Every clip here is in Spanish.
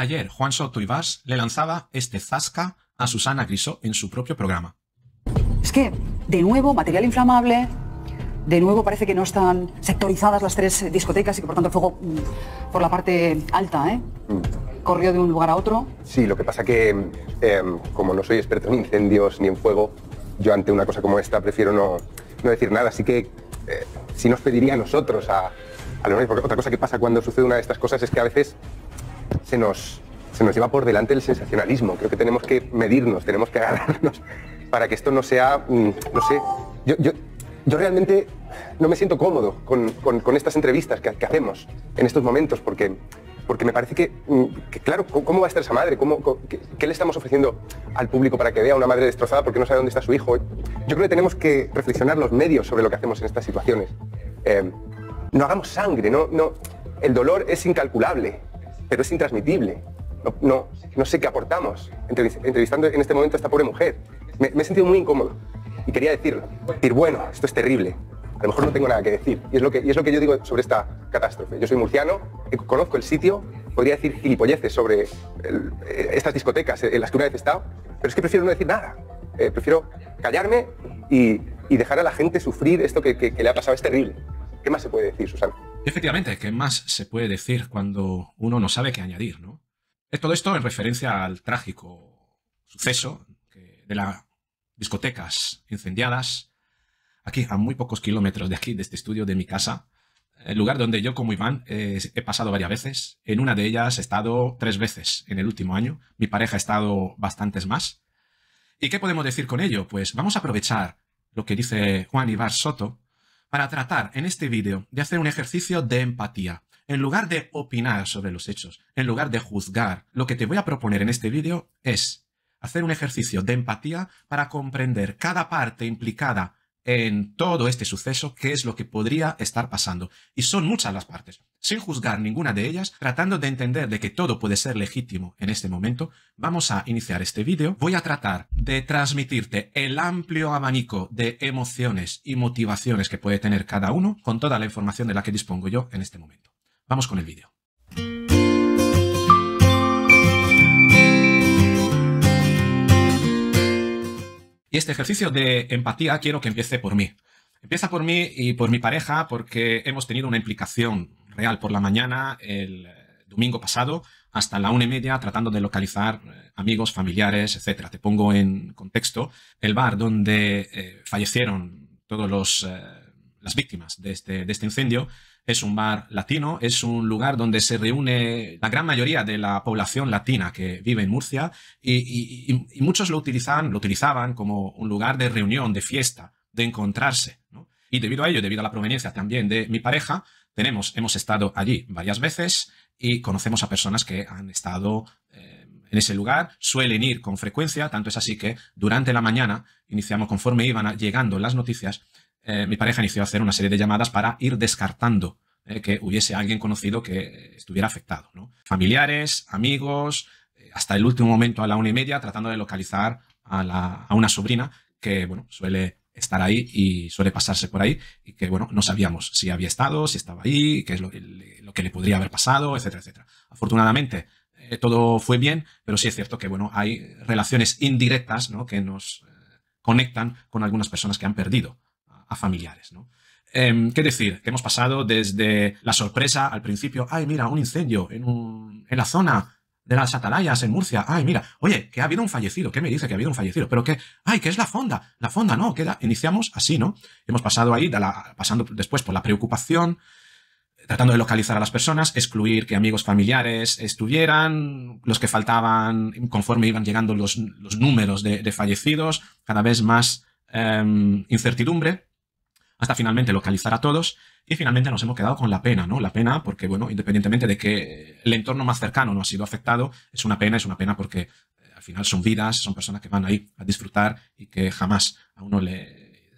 Ayer Juan Soto Ibás le lanzaba este zasca a Susana Grisó en su propio programa. Es que, de nuevo, material inflamable, de nuevo parece que no están sectorizadas las tres discotecas y que por tanto el fuego mm, por la parte alta, ¿eh? Mm. Corrió de un lugar a otro. Sí, lo que pasa que, em, como no soy experto en incendios ni en fuego, yo ante una cosa como esta prefiero no, no decir nada, así que eh, si nos pediría a nosotros, a, a los porque otra cosa que pasa cuando sucede una de estas cosas es que a veces se nos, lleva por delante el sensacionalismo. Creo que tenemos que medirnos, tenemos que agarrarnos para que esto no sea, mm, no sé, yo, realmente no me siento cómodo con, estas entrevistas que, hacemos en estos momentos, porque, porque me parece que, mm, claro, ¿cómo va a estar esa madre? qué, le estamos ofreciendo al público para que vea a una madre destrozada porque no sabe dónde está su hijo? Yo creo que tenemos que reflexionar los medios sobre lo que hacemos en estas situaciones. Eh, no hagamos sangre, no, no, el dolor es incalculable pero es intransmitible. No, no, sé qué aportamos entrevistando en este momento a esta pobre mujer. Me, he sentido muy incómodo y quería decirlo. Decir, bueno, esto es terrible, a lo mejor no tengo nada que decir. Y es lo que, es lo que yo digo sobre esta catástrofe. Yo soy murciano, eh, conozco el sitio, podría decir gilipolleces sobre eh, estas discotecas en las que una vez he estado, pero es que prefiero no decir nada. Eh, prefiero callarme y, dejar a la gente sufrir esto que, que le ha pasado. Es terrible. ¿Qué más se puede decir, Susana? Efectivamente, ¿qué más se puede decir cuando uno no sabe qué añadir, no? Es todo esto en referencia al trágico suceso de las discotecas incendiadas, aquí, a muy pocos kilómetros de aquí, de este estudio de mi casa, el lugar donde yo como Iván eh, he pasado varias veces. En una de ellas he estado tres veces en el último año. Mi pareja ha estado bastantes más. ¿Y qué podemos decir con ello? Pues vamos a aprovechar lo que dice Juan Ibar Soto, para tratar en este vídeo de hacer un ejercicio de empatía. En lugar de opinar sobre los hechos, en lugar de juzgar, lo que te voy a proponer en este vídeo es hacer un ejercicio de empatía para comprender cada parte implicada en todo este suceso qué es lo que podría estar pasando. Y son muchas las partes. Sin juzgar ninguna de ellas, tratando de entender de que todo puede ser legítimo en este momento, vamos a iniciar este vídeo. Voy a tratar de transmitirte el amplio abanico de emociones y motivaciones que puede tener cada uno con toda la información de la que dispongo yo en este momento. Vamos con el vídeo. Y este ejercicio de empatía quiero que empiece por mí. Empieza por mí y por mi pareja porque hemos tenido una implicación real por la mañana el domingo pasado hasta la una y media tratando de localizar eh, amigos, familiares, etc. Te pongo en contexto el bar donde eh, fallecieron todos los eh, las víctimas este, de este, incendio. Es un bar latino, es un lugar donde se reúne la gran mayoría de la población latina que vive en Murcia y, muchos lo, utilizan, lo utilizaban como un lugar de reunión, de fiesta, de encontrarse. Y debido a ello, debido a la proveniencia también de mi pareja, tenemos, hemos estado allí varias veces y conocemos a personas que han estado eh, en ese lugar, suelen ir con frecuencia, tanto es así que durante la mañana iniciamos conforme iban llegando las noticias, eh, mi pareja inició a hacer una serie de llamadas para ir descartando eh, que hubiese alguien conocido que estuviera afectado. Familiares, amigos, eh, hasta el último momento a la una y media tratando de localizar a, una sobrina que bueno, suele estar ahí y suele pasarse por ahí y que, bueno, no sabíamos si había estado, si estaba ahí, qué es lo, que le podría haber pasado, etcétera, etcétera. Afortunadamente, todo fue bien, pero sí es cierto que, bueno, hay relaciones indirectas que nos conectan con algunas personas que han perdido a familiares, ¿no? Em, ¿Qué decir? Que hemos pasado desde la sorpresa al principio, ay, mira, un incendio en, la zona de las atalayas en Murcia, ay, mira, oye, que ha habido un fallecido, ¿qué me dice que ha habido un fallecido? Pero que, ay, que es la fonda, la fonda, no, queda, iniciamos así, ¿no? Hemos pasado ahí, pasando después por la preocupación, tratando de localizar a las personas, excluir que amigos familiares estuvieran, los que faltaban, conforme iban llegando los, números de, fallecidos, cada vez más em, incertidumbre hasta finalmente localizar a todos y finalmente nos hemos quedado con la pena, ¿no? La pena porque, bueno, independientemente de que el entorno más cercano no ha sido afectado, es una pena, es una pena porque eh, al final son vidas, son personas que van ahí a disfrutar y que jamás a uno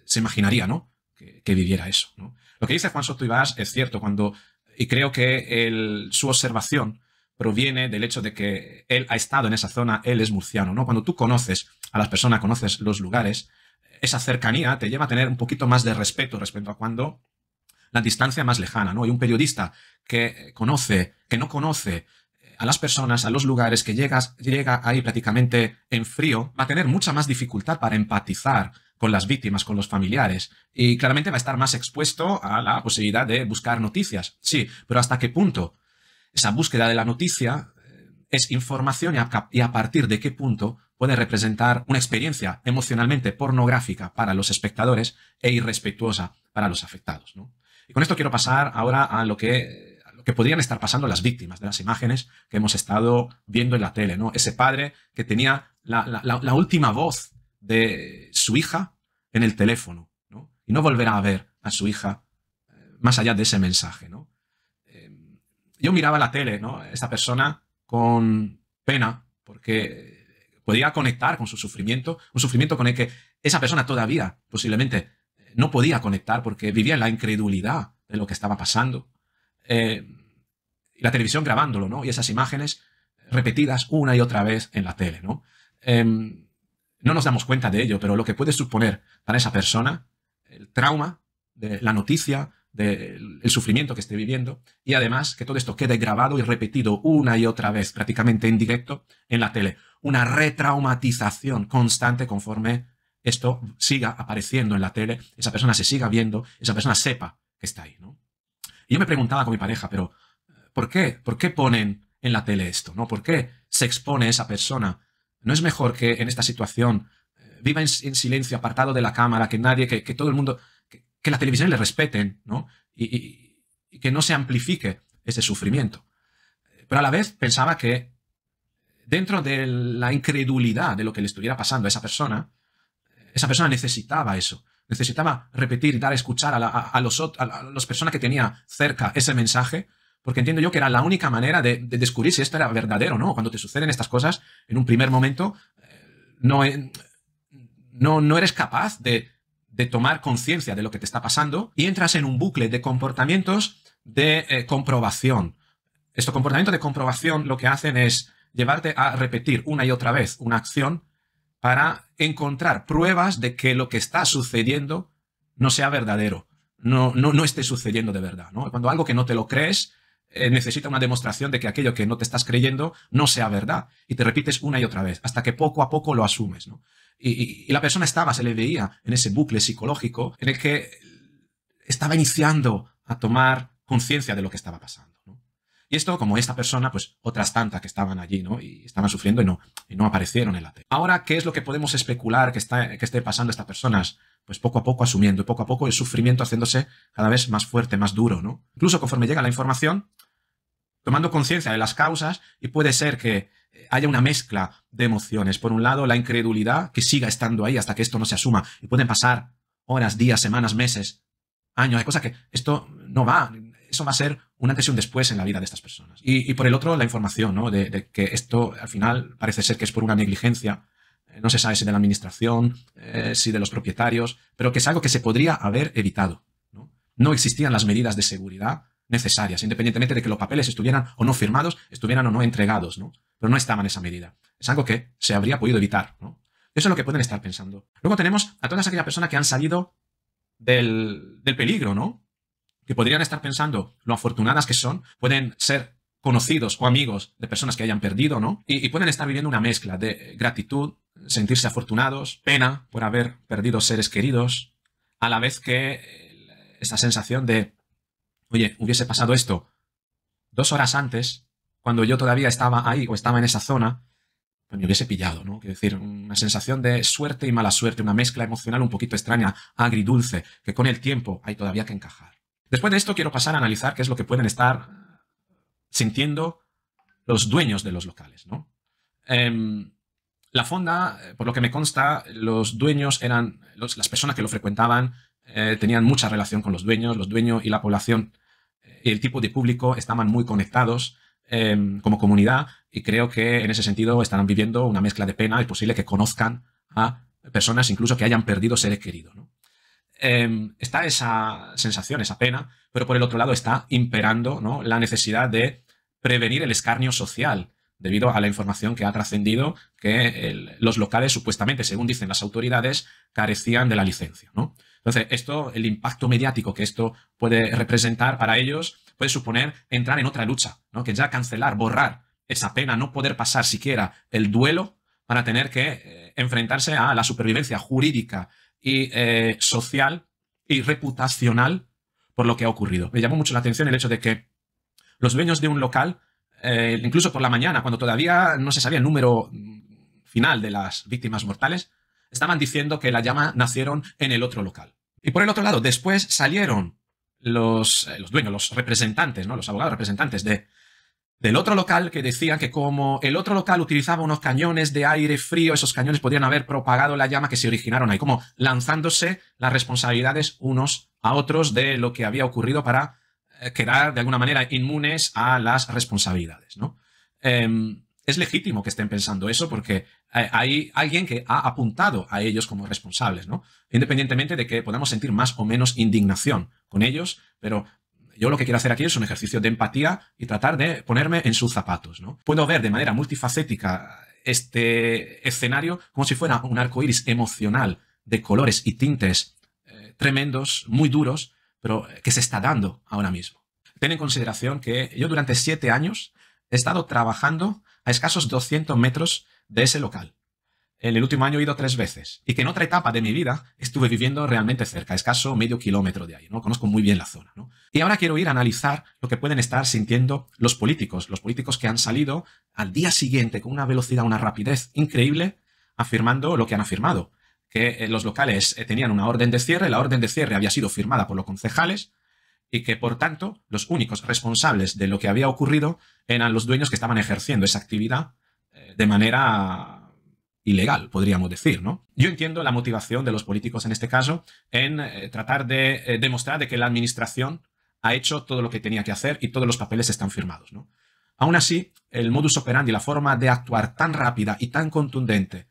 se imaginaría, ¿no? Que, viviera eso, ¿no? Lo que dice Juan Soto Ibás es cierto cuando, y creo que su observación proviene del hecho de que él ha estado en esa zona, él es murciano, ¿no? Cuando tú conoces a las personas, conoces los lugares, esa cercanía te lleva a tener un poquito más de respeto respecto a cuando la distancia más lejana, ¿no? Hay un periodista que conoce, que no conoce eh, a las personas, a los lugares, que llegas, llega ahí prácticamente en frío, va a tener mucha más dificultad para empatizar con las víctimas, con los familiares, y claramente va a estar más expuesto a la posibilidad de buscar noticias. Sí, pero ¿hasta qué punto? Esa búsqueda de la noticia eh, es información y a partir de qué punto puede representar una experiencia emocionalmente pornográfica para los espectadores e irrespetuosa para los afectados. Y con esto quiero pasar ahora a lo que lo que podrían estar pasando las víctimas de las imágenes que hemos estado viendo en la tele, ¿no? Ese padre que tenía la, última voz de su hija en el teléfono, Y no volverá a ver a su hija eh, más allá de ese mensaje, em, yo miraba la tele, ¿no? Esta persona con pena, porque podía pues conectar con su sufrimiento, un sufrimiento con el que esa persona todavía posiblemente eh, no podía conectar porque vivía la incredulidad de lo que estaba pasando. Eh, la televisión grabándolo, ¿no? Y esas imágenes repetidas una y otra vez en la tele, ¿no? Em, no nos damos cuenta de ello, pero lo que puede suponer para esa persona el trauma de la noticia del sufrimiento que esté viviendo y además que todo esto quede grabado y repetido una y otra vez, prácticamente en directo, en la tele. Una retraumatización constante conforme esto siga apareciendo en la tele, esa persona se siga viendo, esa persona sepa que está ahí. Y yo me preguntaba con mi pareja, pero ¿por qué? ¿Por qué ponen en la tele esto? ¿no? ¿Por qué se expone esa persona? ¿No es mejor que en esta situación eh, viva en, silencio, apartado de la cámara, que nadie, que, que todo el mundo que las televisiones le respeten, ¿no? Y, que no se amplifique ese sufrimiento. Pero a la vez pensaba que dentro de la incredulidad de lo que le estuviera pasando a esa persona, esa persona necesitaba eso. Necesitaba repetir, dar, escuchar a, escuchar a, los, a las personas que tenía cerca ese mensaje, porque entiendo yo que era la única manera de, descubrir si esto era verdadero no. Cuando te suceden estas cosas, en un primer momento, eh, eh, no, no eres capaz de, de tomar conciencia de lo que te está pasando y entras en un bucle de comportamientos de eh, comprobación. Estos comportamientos de comprobación lo que hacen es llevarte a repetir una y otra vez una acción para encontrar pruebas de que lo que está sucediendo no sea verdadero, no, no, no esté sucediendo de verdad. Cuando algo que no te lo crees eh, necesita una demostración de que aquello que no te estás creyendo no sea verdad y te repites una y otra vez hasta que poco a poco lo asumes. ¿no? Y, la persona estaba, se le veía en ese bucle psicológico en el que estaba iniciando a tomar conciencia de lo que estaba pasando. Y esto, como esta persona, pues otras tantas que estaban allí, ¿no? Y estaban sufriendo y no, no aparecieron en la tele. Ahora, ¿qué es lo que podemos especular que, está, que esté pasando a estas personas? Pues poco a poco asumiendo, poco a poco el sufrimiento haciéndose cada vez más fuerte, más duro, ¿no? Incluso conforme llega la información, tomando conciencia de las causas, y puede ser que haya una mezcla de emociones. Por un lado, la incredulidad que siga estando ahí hasta que esto no se asuma. Y pueden pasar horas, días, semanas, meses, años. Hay cosas que esto no va. Eso va a ser un antes y un después en la vida de estas personas. Y, por el otro, la información, ¿no? De, que esto al final parece ser que es por una negligencia. Eh, no se sabe si de la administración, eh, si de los propietarios, pero que es algo que se podría haber evitado. No, no existían las medidas de seguridad necesarias, independientemente de que los papeles estuvieran o no firmados, estuvieran o no entregados, ¿no? Pero no estaban en esa medida. Es algo que se habría podido evitar, ¿no? Eso es lo que pueden estar pensando. Luego tenemos a todas aquellas personas que han salido del, peligro, ¿no? Que podrían estar pensando lo afortunadas que son, pueden ser conocidos o amigos de personas que hayan perdido, ¿no? Y, y, pueden estar viviendo una mezcla de gratitud, sentirse afortunados, pena por haber perdido seres queridos, a la vez que esta sensación de oye, hubiese pasado esto dos horas antes, cuando yo todavía estaba ahí o estaba en esa zona, pues me hubiese pillado, ¿no? Quiero decir, una sensación de suerte y mala suerte, una mezcla emocional un poquito extraña, agridulce, que con el tiempo hay todavía que encajar. Después de esto quiero pasar a analizar qué es lo que pueden estar sintiendo los dueños de los locales, em, la fonda, por lo que me consta, los dueños eran, las personas que lo frecuentaban eh, tenían mucha relación con los dueños, los dueños y la población el tipo de público estaban muy conectados em, como comunidad y creo que en ese sentido estarán viviendo una mezcla de pena. Es posible que conozcan a personas incluso que hayan perdido seres queridos. Em, está esa sensación, esa pena, pero por el otro lado está imperando la necesidad de prevenir el escarnio social debido a la información que ha trascendido que los locales supuestamente, según dicen las autoridades, carecían de la licencia. ¿no? Entonces, esto, el impacto mediático que esto puede representar para ellos, puede suponer entrar en otra lucha, ¿no? Que ya cancelar, borrar esa pena, no poder pasar siquiera el duelo para tener que eh, enfrentarse a la supervivencia jurídica y eh, social y reputacional por lo que ha ocurrido. Me llamó mucho la atención el hecho de que los dueños de un local, eh, incluso por la mañana, cuando todavía no se sabía el número mm, final de las víctimas mortales, estaban diciendo que la llama nacieron en el otro local. Y por el otro lado, después salieron los, eh, los dueños, los representantes, ¿no? los abogados representantes de, del otro local que decían que como el otro local utilizaba unos cañones de aire frío, esos cañones podrían haber propagado la llama que se originaron ahí, como lanzándose las responsabilidades unos a otros de lo que había ocurrido para eh, quedar de alguna manera inmunes a las responsabilidades. ¿no? Em, es legítimo que estén pensando eso porque hay alguien que ha apuntado a ellos como responsables, ¿no? Independientemente de que podamos sentir más o menos indignación con ellos, pero yo lo que quiero hacer aquí es un ejercicio de empatía y tratar de ponerme en sus zapatos, ¿no? Puedo ver de manera multifacética este escenario como si fuera un arco iris emocional de colores y tintes eh, tremendos, muy duros, pero que se está dando ahora mismo. Ten en consideración que yo durante siete años He estado trabajando a escasos 200 metros de ese local. En el último año he ido tres veces y que en otra etapa de mi vida estuve viviendo realmente cerca, escaso medio kilómetro de ahí, ¿no? Conozco muy bien la zona, Y ahora quiero ir a analizar lo que pueden estar sintiendo los políticos, los políticos que han salido al día siguiente con una velocidad, una rapidez increíble, afirmando lo que han afirmado, que eh, los locales eh, tenían una orden de cierre, la orden de cierre había sido firmada por los concejales, y que por tanto los únicos responsables de lo que había ocurrido eran los dueños que estaban ejerciendo esa actividad eh, de manera ilegal, podríamos decir, ¿no? Yo entiendo la motivación de los políticos en este caso en eh, tratar de eh, demostrar de que la administración ha hecho todo lo que tenía que hacer y todos los papeles están firmados, ¿no? Aún así, el modus operandi, la forma de actuar tan rápida y tan contundente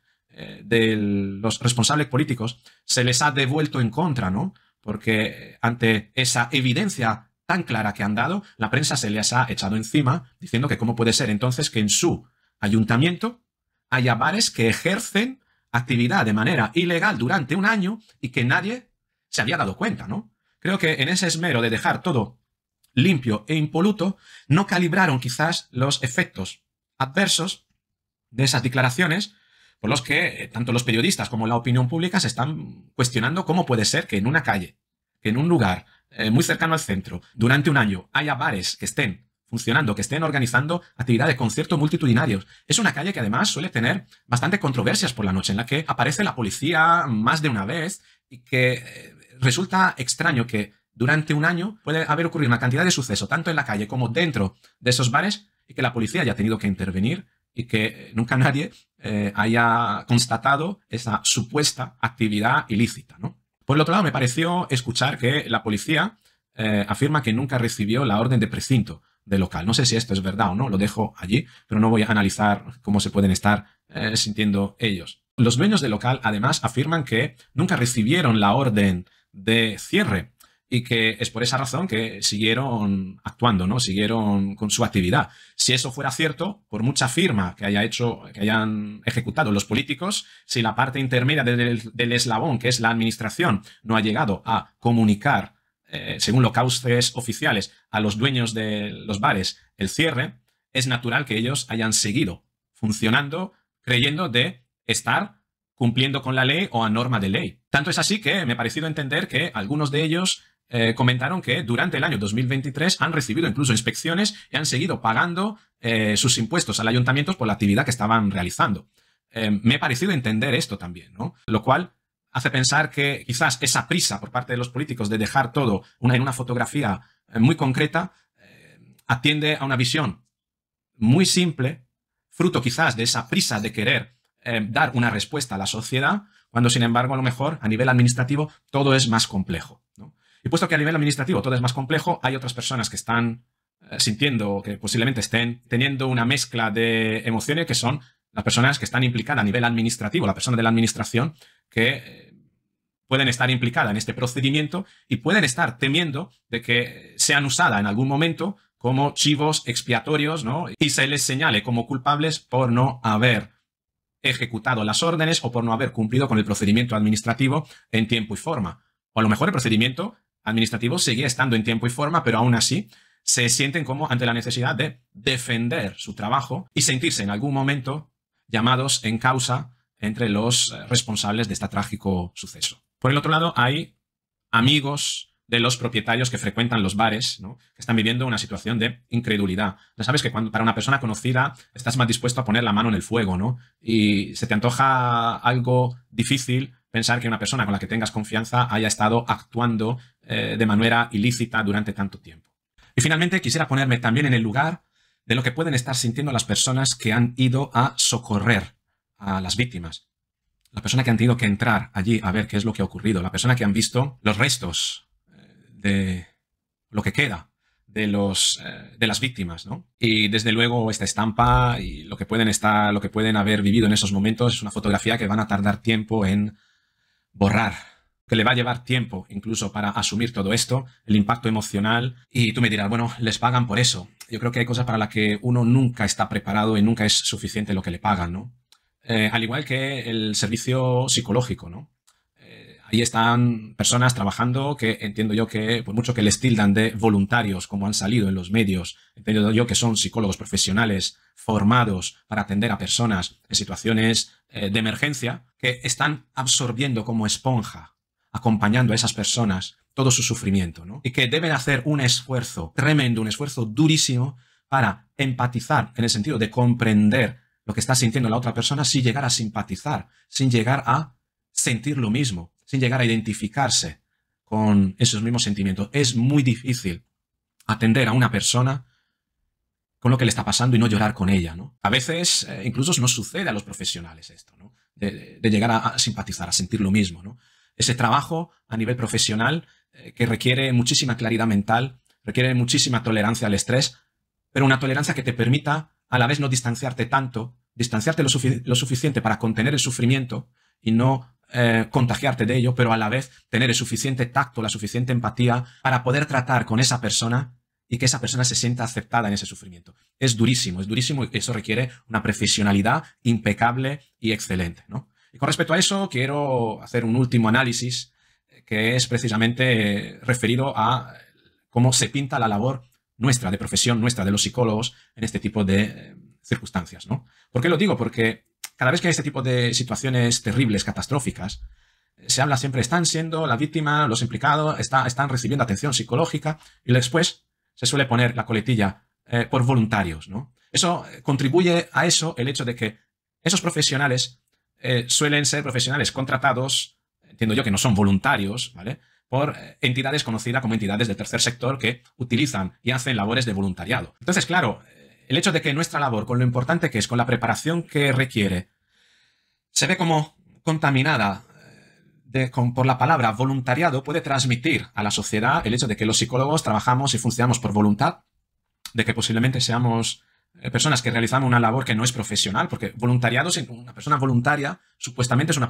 de los responsables políticos se les ha devuelto en contra, ¿no? porque ante esa evidencia tan clara que han dado, la prensa se les ha echado encima diciendo que cómo puede ser entonces que en su ayuntamiento haya bares que ejercen actividad de manera ilegal durante un año y que nadie se había dado cuenta, ¿no? Creo que en ese esmero de dejar todo limpio e impoluto, no calibraron quizás los efectos adversos de esas declaraciones por los que eh, tanto los periodistas como la opinión pública se están cuestionando cómo puede ser que en una calle, que en un lugar eh, muy cercano al centro, durante un año haya bares que estén funcionando, que estén organizando actividades, conciertos multitudinarios. Es una calle que además suele tener bastante controversias por la noche, en la que aparece la policía más de una vez y que eh, resulta extraño que durante un año puede haber ocurrido una cantidad de sucesos, tanto en la calle como dentro de esos bares, y que la policía haya tenido que intervenir y que nunca nadie eh, haya constatado esa supuesta actividad ilícita. ¿no? Por el otro lado, me pareció escuchar que la policía eh, afirma que nunca recibió la orden de precinto de local. No sé si esto es verdad o no, lo dejo allí, pero no voy a analizar cómo se pueden estar eh, sintiendo ellos. Los dueños de local además afirman que nunca recibieron la orden de cierre y que es por esa razón que siguieron actuando, ¿no? Siguieron con su actividad. Si eso fuera cierto, por mucha firma que haya hecho, que hayan ejecutado los políticos, si la parte intermedia del, eslabón, que es la administración, no ha llegado a comunicar, eh, según los cauces oficiales, a los dueños de los bares el cierre, es natural que ellos hayan seguido funcionando creyendo de estar cumpliendo con la ley o a norma de ley. Tanto es así que me ha parecido entender que algunos de ellos eh, comentaron que durante el año 2023 han recibido incluso inspecciones y han seguido pagando eh, sus impuestos al ayuntamiento por la actividad que estaban realizando. Eh, me ha parecido entender esto también, ¿no? Lo cual hace pensar que quizás esa prisa por parte de los políticos de dejar todo en una fotografía muy concreta atiende a una visión muy simple, fruto quizás de esa prisa de querer dar una respuesta a la sociedad, cuando sin embargo a lo mejor a nivel administrativo todo es más complejo. Y puesto que a nivel administrativo todo es más complejo, hay otras personas que están eh, sintiendo, que posiblemente estén teniendo una mezcla de emociones que son las personas que están implicadas a nivel administrativo, la persona de la administración, que eh, pueden estar implicadas en este procedimiento y pueden estar temiendo de que sean usadas en algún momento como chivos expiatorios, ¿no? Y se les señale como culpables por no haber ejecutado las órdenes o por no haber cumplido con el procedimiento administrativo en tiempo y forma. O a lo mejor el procedimiento administrativo seguía estando en tiempo y forma, pero aún así se sienten como ante la necesidad de defender su trabajo y sentirse en algún momento llamados en causa entre los eh, responsables de este trágico suceso. Por el otro lado, hay amigos de los propietarios que frecuentan los bares, ¿no? que están viviendo una situación de incredulidad. Ya sabes que cuando, para una persona conocida estás más dispuesto a poner la mano en el fuego, ¿no? Y se te antoja algo difícil pensar que una persona con la que tengas confianza haya estado actuando eh, de manera ilícita durante tanto tiempo. Y finalmente quisiera ponerme también en el lugar de lo que pueden estar sintiendo las personas que han ido a socorrer a las víctimas. La persona que han tenido que entrar allí a ver qué es lo que ha ocurrido, la persona que han visto los restos eh, de lo que queda de, los, eh, de las víctimas, ¿no? Y desde luego esta estampa y lo que pueden estar, lo que pueden haber vivido en esos momentos es una fotografía que van a tardar tiempo en borrar que le va a llevar tiempo incluso para asumir todo esto, el impacto emocional, y tú me dirás, bueno, les pagan por eso. Yo creo que hay cosas para las que uno nunca está preparado y nunca es suficiente lo que le pagan, ¿no? Eh, al igual que el servicio psicológico, ¿no? Eh, ahí están personas trabajando que entiendo yo que, por mucho que les tildan de voluntarios, como han salido en los medios, entiendo yo que son psicólogos profesionales formados para atender a personas en situaciones eh, de emergencia, que están absorbiendo como esponja acompañando a esas personas todo su sufrimiento, ¿no? Y que deben hacer un esfuerzo tremendo, un esfuerzo durísimo para empatizar, en el sentido de comprender lo que está sintiendo la otra persona sin llegar a simpatizar, sin llegar a sentir lo mismo, sin llegar a identificarse con esos mismos sentimientos. Es muy difícil atender a una persona con lo que le está pasando y no llorar con ella, ¿no? A veces eh, incluso no sucede a los profesionales esto, ¿no? De, llegar a, simpatizar, a sentir lo mismo, ¿no? ese trabajo a nivel profesional eh, que requiere muchísima claridad mental, requiere muchísima tolerancia al estrés, pero una tolerancia que te permita a la vez no distanciarte tanto, distanciarte lo, suficiente para contener el sufrimiento y no eh, contagiarte de ello, pero a la vez tener el suficiente tacto, la suficiente empatía para poder tratar con esa persona y que esa persona se sienta aceptada en ese sufrimiento. Es durísimo, es durísimo y eso requiere una profesionalidad impecable y excelente, ¿no? Y con respecto a eso, quiero hacer un último análisis eh, que es precisamente eh, referido a eh, cómo se pinta la labor nuestra, de profesión nuestra, de los psicólogos, en este tipo de circunstancias. ¿no? ¿Por qué lo digo? Porque cada vez que hay este tipo de situaciones terribles, catastróficas, se habla siempre, están siendo la víctima, los implicados, están recibiendo atención psicológica y después se suele poner la coletilla por voluntarios. ¿no? Eso contribuye a eso el hecho de que esos profesionales eh, suelen ser profesionales contratados, entiendo yo que no son voluntarios, ¿vale? por eh, entidades conocidas como entidades del tercer sector que utilizan y hacen labores de voluntariado. Entonces, claro, eh, el hecho de que nuestra labor, con lo importante que es, con la preparación que requiere, se ve como contaminada con, por la palabra voluntariado, puede transmitir a la sociedad el hecho de que los psicólogos trabajamos y funcionamos por voluntad, de que posiblemente seamos eh, personas que realizan una labor que no es profesional, porque voluntariado, una persona voluntaria, supuestamente es una,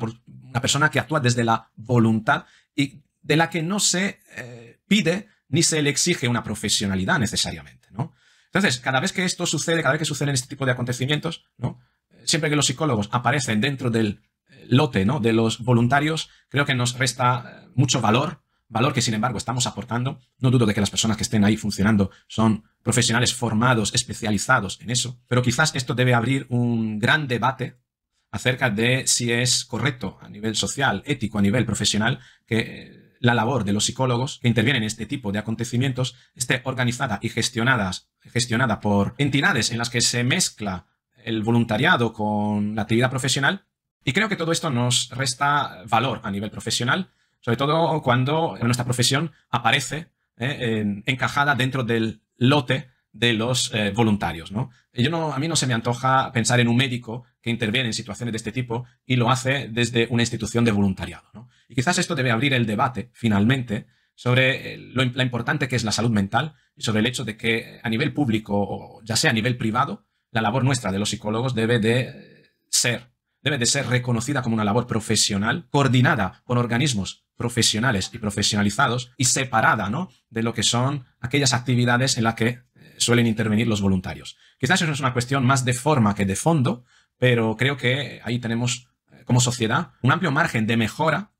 persona que actúa desde la voluntad y de la que no se eh, pide ni se le exige una profesionalidad necesariamente, ¿no? Entonces, cada vez que esto sucede, cada vez que suceden este tipo de acontecimientos, ¿no? Eh, siempre que los psicólogos aparecen dentro del lote, ¿no? De los voluntarios, creo que nos resta mucho valor, valor que sin embargo estamos aportando. No dudo de que las personas que estén ahí funcionando son profesionales formados, especializados en eso. Pero quizás esto debe abrir un gran debate acerca de si es correcto a nivel social, ético, a nivel profesional, que eh, la labor de los psicólogos que intervienen en este tipo de acontecimientos esté organizada y gestionada, gestionada por entidades en las que se mezcla el voluntariado con la actividad profesional. Y creo que todo esto nos resta valor a nivel profesional, sobre todo cuando nuestra profesión aparece eh, encajada dentro del lote de los eh, voluntarios. ¿no? Yo no, a mí no se me antoja pensar en un médico que interviene en situaciones de este tipo y lo hace desde una institución de voluntariado. Y quizás esto debe abrir el debate, finalmente, sobre eh, lo, importante que es la salud mental y sobre el hecho de que a nivel público o ya sea a nivel privado, la labor nuestra de los psicólogos debe de eh, ser debe de ser reconocida como una labor profesional, coordinada con organismos profesionales y profesionalizados y separada ¿no? de lo que son aquellas actividades en las que eh, suelen intervenir los voluntarios. Quizás eso es una cuestión más de forma que de fondo, pero creo que ahí tenemos eh, como sociedad un amplio margen de mejora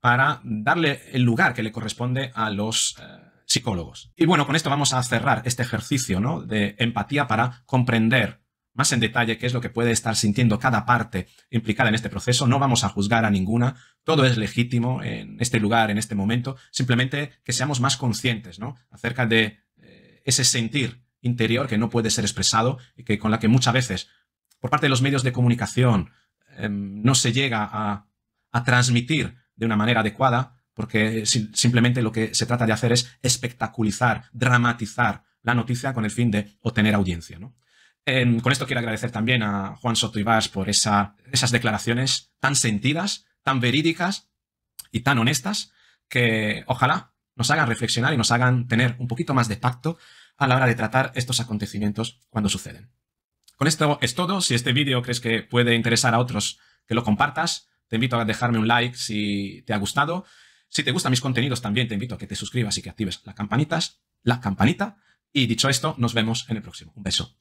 para darle el lugar que le corresponde a los eh, psicólogos. Y bueno, con esto vamos a cerrar este ejercicio ¿no? de empatía para comprender más en detalle qué es lo que puede estar sintiendo cada parte implicada en este proceso. No vamos a juzgar a ninguna, todo es legítimo en este lugar, en este momento, simplemente que seamos más conscientes ¿no? acerca de eh, ese sentir interior que no puede ser expresado y que con la que muchas veces por parte de los medios de comunicación em, no se llega a, a, transmitir de una manera adecuada porque simplemente lo que se trata de hacer es espectacularizar dramatizar la noticia con el fin de obtener audiencia. ¿no? con esto quiero agradecer también a Juan Soto Ibás por esas declaraciones tan sentidas, tan verídicas y tan honestas que ojalá nos hagan reflexionar y nos hagan tener un poquito más de pacto a la hora de tratar estos acontecimientos cuando suceden. Con esto es todo. Si este vídeo crees que puede interesar a otros, que lo compartas. Te invito a dejarme un like si te ha gustado. Si te gustan mis contenidos también te invito a que te suscribas y que actives las campanitas, la campanita. Y dicho esto, nos vemos en el próximo. Un beso.